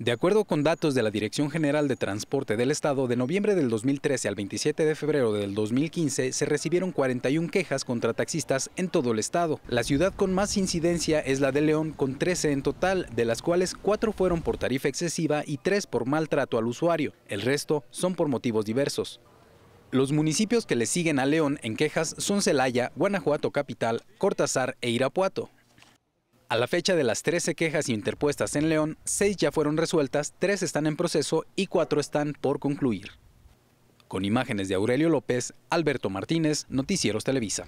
De acuerdo con datos de la Dirección General de Transporte del Estado, de noviembre del 2013 al 27 de febrero del 2015 se recibieron 41 quejas contra taxistas en todo el estado. La ciudad con más incidencia es la de León, con 13 en total, de las cuales 4 fueron por tarifa excesiva y 3 por maltrato al usuario. El resto son por motivos diversos. Los municipios que le siguen a León en quejas son Celaya, Guanajuato Capital, Cortázar e Irapuato. A la fecha de las 13 quejas interpuestas en León, 6 ya fueron resueltas, 3 están en proceso y 4 están por concluir. Con imágenes de Aurelio López, Alberto Martínez, Noticieros Televisa.